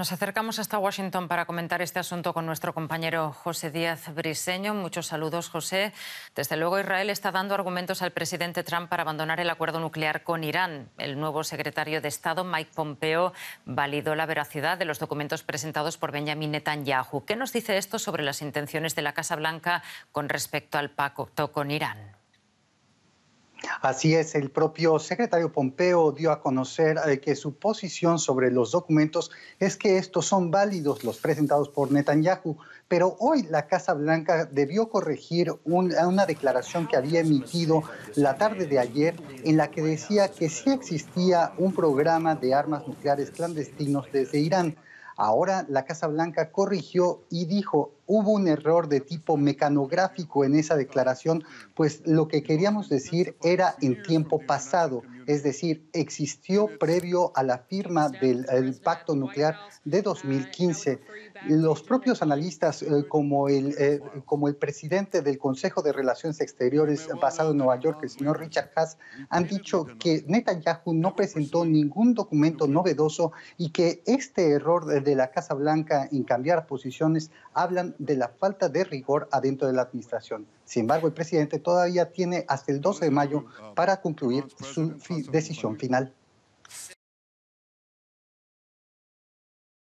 Nos acercamos hasta Washington para comentar este asunto con nuestro compañero José Díaz Briseño. Muchos saludos, José. Desde luego, Israel está dando argumentos al presidente Trump para abandonar el acuerdo nuclear con Irán. El nuevo secretario de Estado, Mike Pompeo, validó la veracidad de los documentos presentados por Benjamin Netanyahu. ¿Qué nos dice esto sobre las intenciones de la Casa Blanca con respecto al pacto con Irán? Así es, el propio secretario Pompeo dio a conocer eh, que su posición sobre los documentos es que estos son válidos los presentados por Netanyahu, pero hoy la Casa Blanca debió corregir una declaración que había emitido la tarde de ayer en la que decía que sí existía un programa de armas nucleares clandestinos desde Irán. Ahora la Casa Blanca corrigió y dijo hubo un error de tipo mecanográfico en esa declaración, pues lo que queríamos decir era en tiempo pasado, es decir, existió previo a la firma del pacto nuclear de 2015. Los propios analistas, eh, como, el, eh, como el presidente del Consejo de Relaciones Exteriores basado en Nueva York, el señor Richard Haas, han dicho que Netanyahu no presentó ningún documento novedoso y que este error de la Casa Blanca en cambiar posiciones hablan de la falta de rigor adentro de la administración. Sin embargo, el presidente todavía tiene hasta el 12 de mayo para concluir su decisión final.